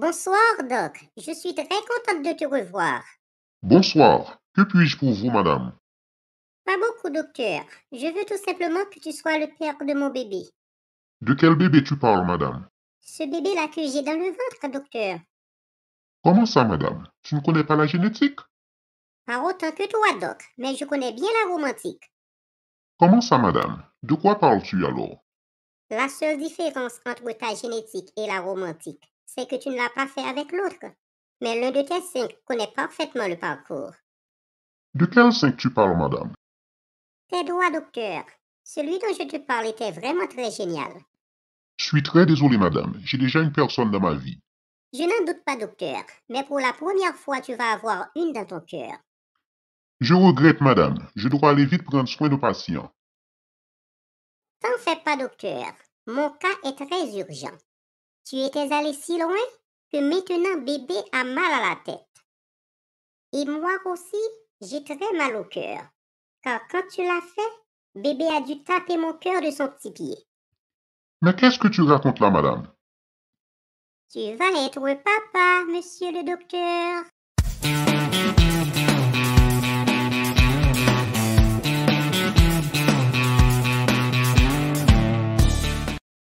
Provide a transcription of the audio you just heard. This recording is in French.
Bonsoir, Doc. Je suis très contente de te revoir. Bonsoir. Que puis-je pour vous, madame Pas beaucoup, docteur. Je veux tout simplement que tu sois le père de mon bébé. De quel bébé tu parles, madame Ce bébé-là que j'ai dans le ventre, docteur. Comment ça, madame Tu ne connais pas la génétique Pas autant que toi, Doc, mais je connais bien la romantique. Comment ça, madame De quoi parles-tu alors La seule différence entre ta génétique et la romantique, c'est que tu ne l'as pas fait avec l'autre. Mais l'un de tes cinq connaît parfaitement le parcours. De quel cinq tu parles, madame Tes droits, docteur. Celui dont je te parle était vraiment très génial. Je suis très désolé, madame. J'ai déjà une personne dans ma vie. Je n'en doute pas, docteur. Mais pour la première fois, tu vas avoir une dans ton cœur. Je regrette, madame. Je dois aller vite prendre soin de patients. T'en fais pas, docteur. Mon cas est très urgent. Tu étais allé si loin que maintenant bébé a mal à la tête. Et moi aussi, j'ai très mal au cœur, car quand tu l'as fait, bébé a dû taper mon cœur de son petit pied. Mais qu'est-ce que tu racontes là, madame Tu vas être papa, monsieur le docteur.